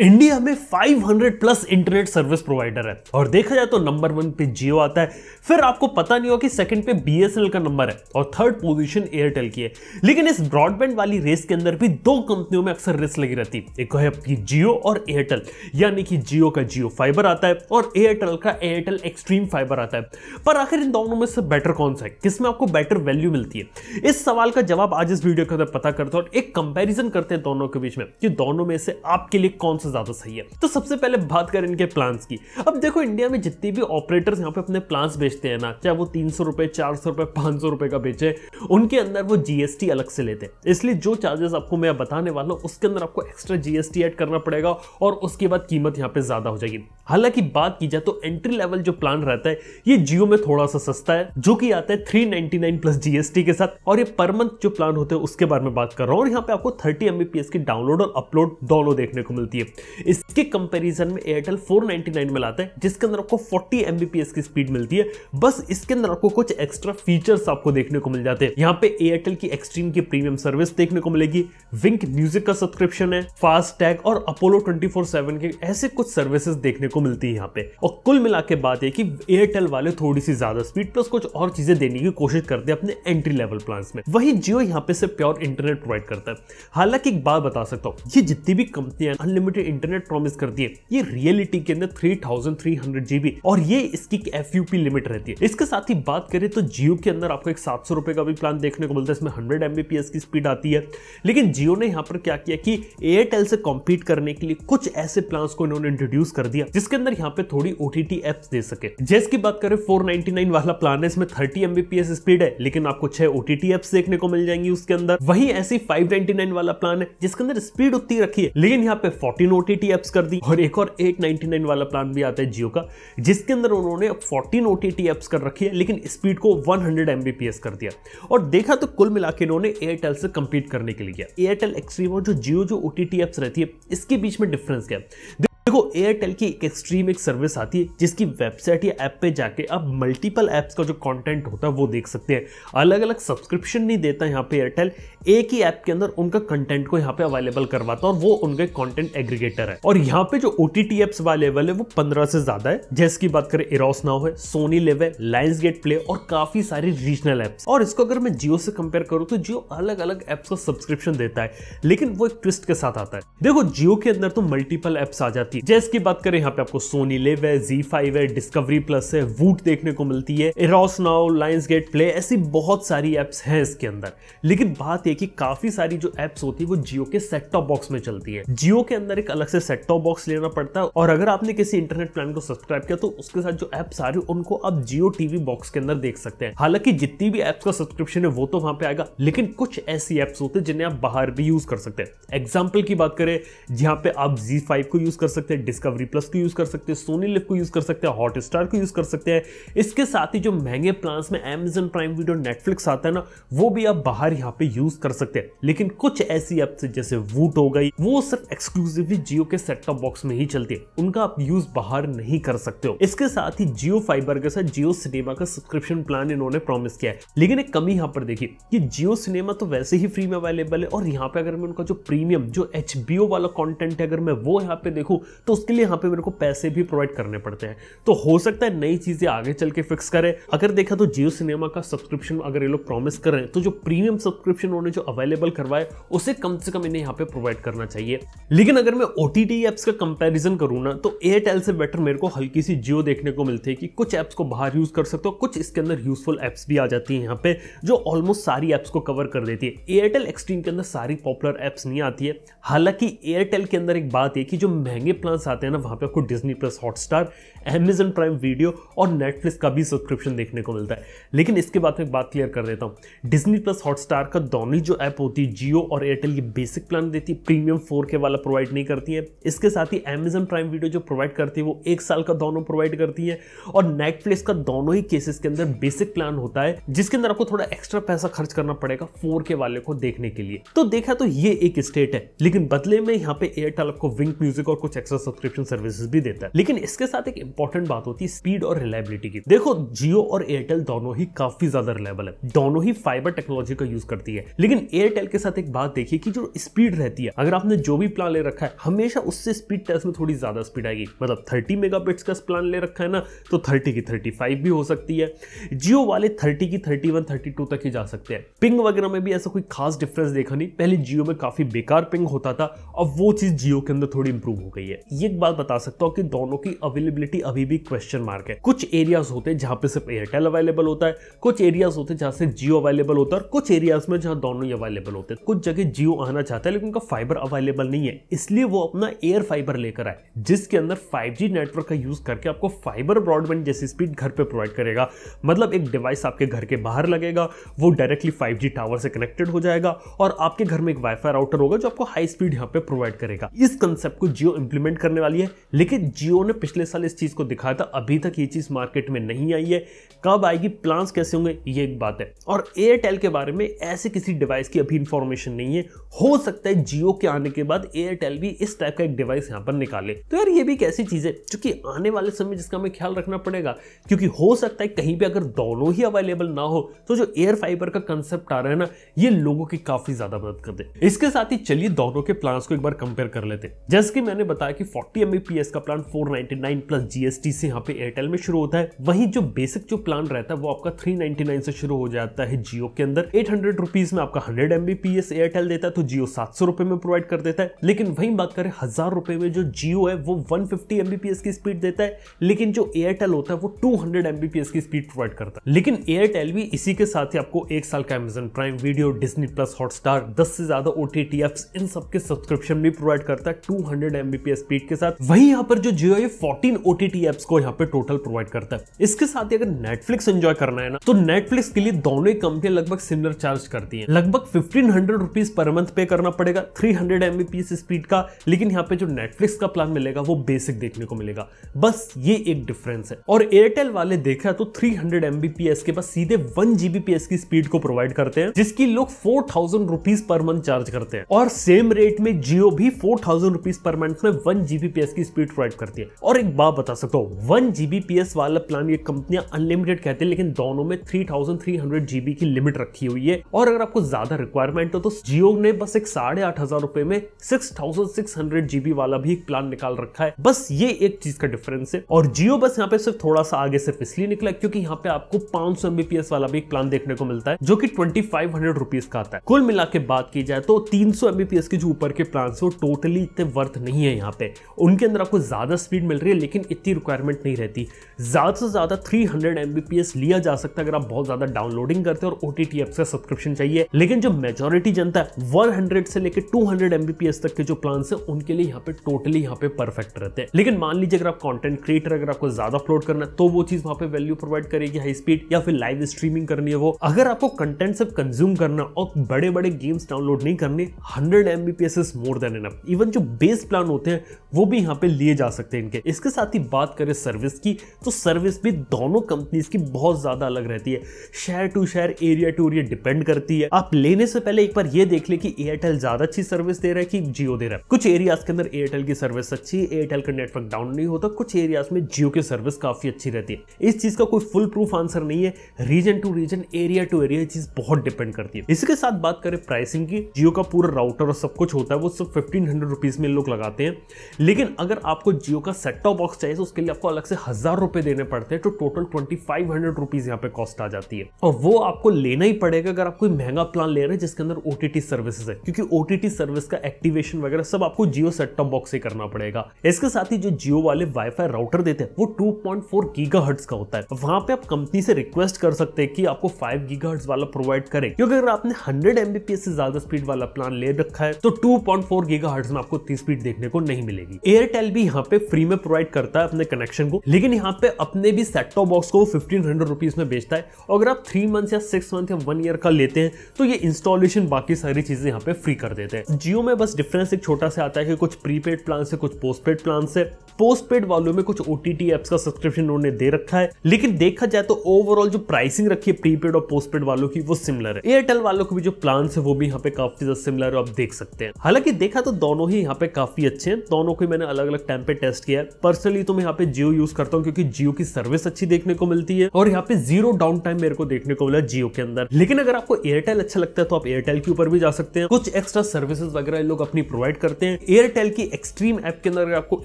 India में 500 plus internet service provider है और देखा जाए तो नंबर वन पे जियो आता है फिर आपको पता नहीं हो कि सेकंड पे बीएसएनएल का नंबर है और थर्ड पोजीशन एयरटेल की है लेकिन इस ब्रॉडबैंड वाली रेस के अंदर भी दो कंपनियों में अक्सर रेस लगी रहती है एक है आपकी जियो और एयरटेल यानी कि जियो का जियो फाइबर आता है और एयरटेल का एयरटेल एक्सट्रीम फाइबर आता है पर आखिर इन दोनों में से बेटर कौन सा है किसमें आपको बेटर वैल्यू मिलती है इस सवाल का जवाब आज इस वीडियो के अंदर पता करता हैं और एक कंपेरिजन करते हैं दोनों के बीच में कि दोनों में से आपके लिए कौन से ज़्यादा सही है तो सबसे पहले बात करें इनके प्लान्स की अब देखो इंडिया में जितने भी ऑपरेटर्स यहाँ पे अपने प्लान्स बेचते हैं ना चाहे वो तीन सौ रुपए चार सौ रुपए पांच सौ रुपए का बेचे उनके अंदर वो जीएसटी अलग से लेते हैं इसलिए जो चार्जेस आपको मैं बताने वाला हूँ उसके अंदर आपको एक्स्ट्रा जीएसटी ऐड करना पड़ेगा और उसके बाद कीमत यहाँ पे ज़्यादा हो जाएगी हालांकि बात की जाए तो एंट्री लेवल जो प्लान रहता है ये जियो में थोड़ा सा सस्ता है जो कि आता है 399 प्लस जीएसटी के साथ और ये पर मंथ जो प्लान होते हैं उसके बारे में बात कर रहा हूँ और यहाँ पे आपको थर्टी एमबीपीएस की डाउनलोड और अपलोड दोनों देखने को मिलती है इसके कंपैरिजन में एयरटेल 499 में लाता है जिसके अंदर आपको 40 एम की स्पीड मिलती है बस इसके अंदर आपको कुछ एक्स्ट्रा फीचर्स आपको देखने को मिल जाते हैं यहाँ पे एयरटेल की एक्सट्रीम की प्रीमियम सर्विस देखने को मिलेगी विंक म्यूजिक का सब्सक्रिप्शन है फास्ट टैग और अपोलो ट्वेंटी के ऐसे कुछ सर्विसेज देखने को मिलती है यहाँ पे और कुल मिला के बात है कि एयरटेल वाले थोड़ी सी ज्यादा स्पीड प्लस कुछ और चीजें देने की कोशिश करते हैं अपने एंट्री लेवल प्लान में वही जियो यहाँ पे से प्योर इंटरनेट प्रोवाइड करता है हालांकि एक बात बता सकता हूँ ये जितनी भी कंपनियां अनलिमिटेड इंटरनेट प्रॉमिस करती है ये रियलिटी के अंदर three thousand three hundred GB और ये इसकी एफ यू पी लिमिट रहती है इसके साथ ही बात करें तो जियो के अंदर आपको एक सात सौ रुपए का भी प्लान देखने को मिलता है इसमें हंड्रेड एमबीपीएस की स्पीड आती है लेकिन जियो ने यहाँ पर क्या किया कि एयरटेल से कॉम्पीट करने के लिए कुछ ऐसे प्लान को इन्होंने इंट्रोड्यूस कर दिया जिसके अंदर यहाँ पे थोड़ी ओटीटी एप्स दे सके जैस की बात करें 499 वाला प्लान है इसमें 30 एमबीपीएस स्पीड है लेकिन आपको छह ओटीटी एप्स देखने को मिल जाएंगी उसके अंदर वही ऐसी 599 वाला प्लान है जिसके अंदर स्पीड उतनी रखी है लेकिन यहाँ पे फोर्टीन ओटीटी एप्स कर दी और एक और 899 वाला प्लान भी आता है जियो का जिसके अंदर उन्होंने 14 ओटीटी एप्स कर रखी है लेकिन स्पीड को वन हंड्रेड कर दिया और देखा तो कुल मिला के इन्होंने एयरटेल से कम्पीट करने के लिए किया एयरटेल एक्सट्रीम और जो जियो जो ओ टी एप्स रहती है इसके बीच में डिफरेंस क्या है देखो एयरटेल की एक एक्सट्रीम एक सर्विस आती है जिसकी वेबसाइट या ऐप पे जाके आप मल्टीपल ऐप्स का जो कंटेंट होता है वो देख सकते हैं अलग अलग सब्सक्रिप्शन नहीं देता यहाँ पे एयरटेल एक ही ऐप के अंदर उनका कंटेंट को यहाँ पे अवेलेबल करवाता है और वो उनके कंटेंट एग्रीगेटर है और यहाँ पे जो O T T apps available है वो पंद्रह से ज्यादा है जैसे की बात करें इरोस नाउ है सोनी लिव है लाइन्स गेट प्ले और काफी सारी रीजनल एप्स और इसको अगर मैं जियो से कंपेयर करूँ तो जियो अलग अलग एप्स का सब्सक्रिप्शन देता है लेकिन वो एक ट्विस्ट के साथ आता है देखो जियो के अंदर तो मल्टीपल एप्स आ जाते सकती जैस की बात करें यहाँ पे आपको सोनी लिव है जी फाइव है डिस्कवरी प्लस है वूट देखने को मिलती है Eros now Lionsgate play ऐसी बहुत सारी एप्स हैं इसके अंदर लेकिन बात यह कि काफी सारी जो एप्स होती है वो जियो के सेट टॉप बॉक्स में चलती है जियो के अंदर एक अलग से सेट टॉप बॉक्स लेना पड़ता है और अगर आपने किसी इंटरनेट प्लान को सब्सक्राइब किया तो उसके साथ जो एप्स आ रही है उनको आप जियो टीवी बॉक्स के अंदर देख सकते हैं हालांकि जितनी भी एप्स का सब्सक्रिप्शन है वो तो वहां पे आएगा लेकिन कुछ ऐसी एप्स होते हैं जिन्हें आप बाहर भी यूज कर सकते हैं एग्जाम्पल की बात करें जहां पे आप जी को यूज कर सकते सकते हैं डिस्कवरी प्लस को यूज़ कर सकते हैं सोनी लिफ्ट को यूज़ कर सकते हैं हॉट स्टार को यूज़ कर सकते हैं इसके साथ ही जो महंगे प्लान में एमेजन प्राइम वीडियो नेटफ्लिक्स आता है ना वो भी आप बाहर यहाँ पे यूज़ कर सकते हैं लेकिन कुछ ऐसी ऐप्स जैसे वूट हो गई वो सिर्फ एक्सक्लूसिवली जियो के सेटअप बॉक्स में ही चलती है उनका आप यूज़ बाहर नहीं कर सकते हो इसके साथ ही जियो फाइबर के साथ जियो सिनेमा का सब्सक्रिप्शन प्लान इन्होंने प्रॉमिस किया है लेकिन एक कमी यहाँ पर देखिए कि जियो सिनेमा तो वैसे ही फ्री में अवेलेबल है और यहाँ पे अगर मैं उनका जो प्रीमियम जो एच वाला कॉन्टेंट है अगर मैं वो यहाँ पे देखूँ तो उसके लिए यहाँ पे मेरे को पैसे भी प्रोवाइड करने पड़ते हैं तो हो सकता है नई चीज़ें आगे चल के फिक्स करें अगर देखा तो जियो सिनेमा का सब्सक्रिप्शन अगर ये लोग प्रॉमिस कर रहे हैं तो जो प्रीमियम सब्सक्रिप्शन उन्होंने जो अवेलेबल करवाए उसे कम से कम इन्हें यहाँ पे प्रोवाइड करना चाहिए लेकिन अगर मैं ओ टी एप्स का कंपेरिजन करूँ ना तो एयरटेल से बेटर मेरे को हल्की सी जियो देखने को मिलती है कि कुछ ऐप्स को बाहर यूज़ कर सकते हो कुछ इसके अंदर यूजफुल ऐप्स भी आ जाती हैं यहाँ पे जो ऑलमोस्ट सारी ऐप्स को कवर कर देती है एयरटेल एक्सट्रीम के अंदर सारी पॉपुलर ऐप्स नहीं आती है हालांकि एयरटेल के अंदर एक बात है कि जो महंगे प्लान्स आते हैं ना वहाँ पे आपको Disney plus Hotstar Amazon prime video और नेटफ्लिक्स का भी सब्सक्रिप्शन देखने को मिलता है लेकिन इसके बाद में एक बात क्लियर कर देता हूँ डिजनी प्लस हॉटस्टार का दोनों जो ऐप होती है जियो और एयरटेल ये बेसिक प्लान देती है प्रीमियम फोर के वाला प्रोवाइड नहीं करती है इसके साथ ही अमेजन प्राइम वीडियो जो प्रोवाइड करती है वो एक साल का दोनों प्रोवाइड करती है और नेटफ्लिक्स का दोनों ही केसेस के अंदर बेसिक प्लान होता है जिसके अंदर आपको थोड़ा एक्स्ट्रा पैसा खर्च करना पड़ेगा फोर के वाले को देखने के लिए तो देखा तो ये एक स्टेट है लेकिन बदले में यहाँ पे एयरटेल आपको विंक म्यूजिक और कुछ एक्सेस एक्स्ट्रा सब्सक्रिप्शन सर्विसेज भी देता है लेकिन इसके साथ एक इंपॉर्टेंट बात होती है स्पीड और रिलायबिलिटी की देखो जियो और एयरटेल दोनों ही काफी ज्यादा रिलायबल है दोनों ही फाइबर टेक्नोलॉजी का यूज करती है लेकिन एयरटेल के साथ एक बात देखिए कि जो स्पीड रहती है अगर आपने जो भी प्लान ले रखा है हमेशा उससे स्पीड टेस्ट में थोड़ी ज्यादा स्पीड आएगी मतलब थर्टी मेगा का प्लान ले रखा है ना तो थर्टी की थर्टी भी हो सकती है जियो वाले थर्टी की थर्टी वन तक ही जा सकते हैं पिंग वगैरह में भी ऐसा कोई खास डिफरेंस देखा नहीं पहले जियो में काफी बेकार पिंग होता था अब वो चीज जियो के अंदर थोड़ी इंप्रूव हो गई है ये बात बता सकता हूँ कि दोनों की अवेलेबिलिटी अभी भी क्वेश्चन मार्क है कुछ एरियाज होते हैं जहाँ पे सिर्फ एयरटेल अवेलेबल होता है कुछ एरियाज होते हैं जहाँ से जियो अवेलेबल होता है और कुछ एरियाज में जहाँ दोनों ही अवेलेबल होते हैं कुछ जगह जियो आना चाहता है लेकिन उनका फाइबर अवेलेबल नहीं है इसलिए वो अपना एयर फाइबर लेकर आए जिसके अंदर फाइव नेटवर्क का यूज करके आपको फाइबर ब्रॉडबैंड जैसी स्पीड घर पर प्रोवाइड करेगा मतलब एक डिवाइस आपके घर के बाहर लगेगा वो डायरेक्टली फाइव टावर से कनेक्टेड हो जाएगा और आपके घर में एक वाईफाई राउटर होगा जो आपको हाई स्पीड यहाँ पे प्रोवाइड करेगा इस कंसेप्ट को जियो इंप्लीमेंट इंप्लीमेंट करने वाली है लेकिन जियो ने पिछले साल इस चीज़ को दिखाया था अभी तक ये चीज़ मार्केट में नहीं आई है कब आएगी प्लान्स कैसे होंगे ये एक बात है और एयरटेल के बारे में ऐसे किसी डिवाइस की अभी इंफॉर्मेशन नहीं है हो सकता है जियो के आने के बाद एयरटेल भी इस टाइप का एक डिवाइस यहाँ पर निकाले तो यार ये भी एक ऐसी चीज़ है चूंकि आने वाले समय जिसका हमें ख्याल रखना पड़ेगा क्योंकि हो सकता है कहीं भी अगर दोनों ही अवेलेबल ना हो तो जो एयर फाइबर का कंसेप्ट आ रहा है ना ये लोगों की काफ़ी ज़्यादा मदद कर दे इसके साथ ही चलिए दोनों के प्लान्स को एक बार कंपेयर कर लेते जैसे कि मैंने बताया कि 40 Mbps का प्लान 499 प्लस GST से यहाँ पे एयरटेल में शुरू होता है वहीं जो बेसिक जो प्लान रहता है वो आपका 399 से शुरू हो जाता है जियो के अंदर एट हंड्रेड में आपका 100 Mbps एयरटेल देता है तो जियो सात सौ में प्रोवाइड कर देता है लेकिन वही बात करें हजार रुपए में जो जियो है वो वन फिफ्टी की स्पीड देता है लेकिन जो एयरटेल होता है वो टू हंड्रेड की स्पीड प्रोवाइड करता है लेकिन एयरटेल भी इसी के साथ ही आपको एक साल का Amazon prime video Disney plus Hotstar दस से ज्यादा ओटीटी इन सबके सब्सक्रिप्शन भी प्रोवाइड करता है टू हंड्रेड एमबीपीएस स्पीड के साथ वही यहाँ पर जो जियो ये 14 ओटीटी एप्स को यहाँ पे टोटल प्रोवाइड करता है इसके साथ ही अगर नेटफ्लिक्स एंजॉय करना है ना तो नेटफ्लिक्स के लिए दोनों ही कंपनियां लगभग सिमिलर चार्ज करती है लगभग fifteen hundred rupees per month पे करना पड़ेगा थ्री हंड्रेड एमबीपीएस स्पीड का लेकिन यहाँ पे जो नेटफ्लिक्स का प्लान मिलेगा वो बेसिक देखने को मिलेगा बस ये एक डिफरेंस है और एयरटेल वाले देखा तो थ्री हंड्रेड एमबीपीएस के पास सीधे वन जीबीपीएस की स्पीड को प्रोवाइड करते हैं जिसकी लोग four thousand rupees per month charge करते हैं और सेम रेट में जियो भी four thousand rupees per month में वन वन जीबीपीएस की स्पीड प्रोवाइड करती है और एक बात बता सकता हूँ वन जीबीपीएस वाला प्लान ये कंपनियां अनलिमिटेड कहते हैं लेकिन दोनों में three thousand three hundred GB की लिमिट रखी हुई है और अगर आपको ज्यादा रिक्वायरमेंट हो तो जियो ने बस एक साढ़े आठ हजार रुपए में six thousand six hundred GB वाला भी प्लान निकाल रखा है बस ये एक चीज का डिफरेंस है और जियो बस यहाँ पे सिर्फ थोड़ा सा आगे सिर्फ इसलिए निकला क्योंकि यहाँ पे आपको पांच सौ एमबीपीएस वाला भी एक प्लान देखने को मिलता है जो की ट्वेंटी फाइव हंड्रेड रुपीज का आता है कुल मिला के बात की जाए तो तीन सौ एमबीपीएस के जो ऊपर के प्लान है वो टोटली इतने वर्थ नहीं है यहाँ पे सकते हैं उनके अंदर आपको ज़्यादा स्पीड मिल रही है लेकिन इतनी रिक्वायरमेंट नहीं रहती ज़्यादा से ज़्यादा 300 हंड्रेड लिया जा सकता है अगर आप बहुत ज़्यादा डाउनलोडिंग करते हैं और ओ टी टी से सब्सक्रिप्शन चाहिए लेकिन जो मेजोरिटी जनता है वन से लेकर टू हंड्रेड तक के जो प्लान है उनके लिए यहाँ पे टोटली यहाँ पे परफेक्ट रहते हैं लेकिन मान लीजिए अगर आप कॉन्टेंट क्रिएटर अगर आपको ज़्यादा अपलोड करना है तो वो चीज़ वहाँ पे वैल्यू प्रोवाइड करेगी हाई स्पीड या फिर लाइव स्ट्रीमिंग करनी है वो अगर आपको कंटेंट सब कंज्यूम करना और बड़े बड़े गेम्स डाउनलोड नहीं करने hundred Mbps is more than enough even जो बेस प्लान होते हैं वो भी यहाँ पे लिए जा सकते हैं इनके इसके साथ ही बात करें सर्विस की तो सर्विस भी दोनों कंपनीज की बहुत ज़्यादा अलग रहती है शहर टू शहर एरिया टू एरिया डिपेंड करती है आप लेने से पहले एक बार ये देख ले कि एयरटेल ज़्यादा अच्छी सर्विस दे रहा है कि जियो दे रहा है कुछ एरियाज के अंदर एयरटेल की सर्विस अच्छी है एयरटेल का नेटवर्क डाउन नहीं होता कुछ एरियाज में जियो की सर्विस काफ़ी अच्छी रहती है इस चीज़ का कोई फुल प्रूफ आंसर नहीं है region to region area to area चीज़ बहुत डिपेंड करती है इसके साथ बात करें प्राइसिंग की जियो का पूरा राउटर और सब कुछ होता है वो सिर्फ फिफ्टीन हंड्रेड में लोग लगाते हैं लेकिन अगर आपको जियो का सेट टॉप बॉक्स चाहिए तो उसके लिए आपको अलग से हज़ार रुपए देने पड़ते हैं तो total twenty five hundred rupees यहाँ पे कॉस्ट आ जाती है और वो आपको लेना ही पड़ेगा अगर आप कोई महंगा प्लान ले रहे हैं जिसके अंदर ओटीटी सर्विसेज है क्योंकि ओटीटी सर्विस का एक्टिवेशन वगैरह सब आपको जियो सेट टॉप बॉक्स से करना पड़ेगा इसके साथ ही जो जियो वाले वाईफाई राउटर देते हैं वो टू पॉइंट फोर का होता है वहां पे आप कंपनी से रिक्वेस्ट कर सकते हैं कि आपको फाइव गीगा वाला प्रोवाइड करें क्योंकि अगर आपने हंड्रेड एमबीपीएस से ज्यादा स्पीड वाला प्लान ले रखा है तो टू पॉइंट फोर में आपको इतनी स्पीड देखने को नहीं मिलेगी मिलेगी एयरटेल भी यहाँ पे फ्री में प्रोवाइड करता है अपने कनेक्शन को लेकिन यहाँ पे अपने भी सेटटॉप बॉक्स को फिफ्टीन हंड्रेड में बेचता है और अगर आप थ्री मंथ या सिक्स मंथ या वन ईयर का लेते हैं तो ये इंस्टॉलेशन बाकी सारी चीजें यहाँ पे फ्री कर देते हैं जियो में बस डिफरेंस एक छोटा सा आता है कि कुछ प्रीपेड प्लान से कुछ पोस्टपेड प्लान है पोस्टपेड वालों में कुछ ओटीटी एप्स का सब्सक्रिप्शन उन्होंने दे रखा है लेकिन देखा जाए तो ओवरऑल जो प्राइसिंग रखी है प्रीपेड और पोस्टपेड वालों की वो सिमिलर है एयरटेल वालों के भी जो प्लान है वो भी यहाँ पे काफी ज्यादा सिमिलर है आप देख सकते हैं हालांकि देखा तो दोनों ही यहाँ पे काफी अच्छे हैं दोनों को ही मैंने अलग अलग टाइम पे टेस्ट किया है पर्सनली तो मैं यहाँ पे जियो यूज करता हूँ क्योंकि जियो की सर्विस अच्छी देखने को मिलती है और यहाँ पे जीरो डाउन टाइम मेरे को देखने को मिला जियो के अंदर लेकिन अगर आपको एयरटेल अच्छा लगता है तो आप एयरटेल के ऊपर भी जा सकते हैं कुछ एक्स्ट्रा सर्विसेज वगैरह लोग अपनी प्रोवाइड करते हैं एयरटेल की एक्सट्रीम ऐप के अंदर अगर आपको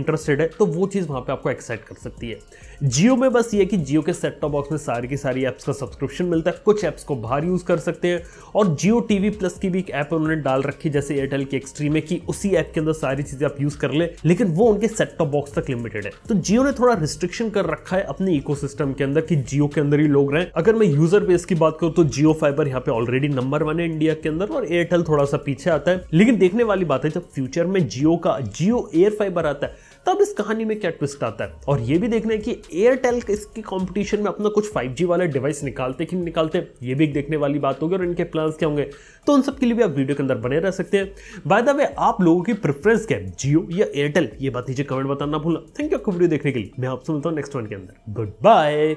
इंटरेस्टेड है तो वो चीज वहां पे आपको एक्साइट कर सकती है जियो में बस ये कि जियो के सेट टॉप बॉक्स में सारी की सारी ऐप्स का सब्सक्रिप्शन मिलता है कुछ ऐप्स को बाहर यूज़ कर सकते हैं और जियो टीवी प्लस की भी एक ऐप उन्होंने डाल रखी जैसे एयरटेल की एक्सट्रीम है कि उसी ऐप के अंदर सारी चीज़ें आप यूज़ कर लेकिन वो उनके सेट टॉप बॉक्स तक लिमिटेड है तो जियो ने थोड़ा रिस्ट्रिक्शन कर रखा है अपने इको के अंदर कि जियो के अंदर ही लोग रहे अगर मैं यूजर बेस की बात करूँ तो जियो फाइबर यहाँ पे ऑलरेडी नंबर वन है इंडिया के अंदर और एयरटेल थोड़ा सा पीछे आता है लेकिन देखने वाली बात है जब फ्यूचर में जियो का जियो एयर फाइबर आता है तब इस कहानी में क्या ट्विस्ट आता है और ये भी देखना है कि एयरटेल इसके कॉम्पिटिशन में अपना कुछ फाइव वाले डिवाइस निकालते कि नहीं निकालते ये भी एक देखने वाली बात होगी और इनके प्लान क्या होंगे तो उन सब के लिए भी आप वीडियो के अंदर बने रह सकते हैं बाय द वे आप लोगों की प्रेफरेंस क्या है जियो या एयरटेल ये बात नीचे कमेंट बताना भूलना थैंक यू आपको वीडियो देखने के लिए मैं आपसे मिलता हूँ नेक्स्ट वन के अंदर गुड बाय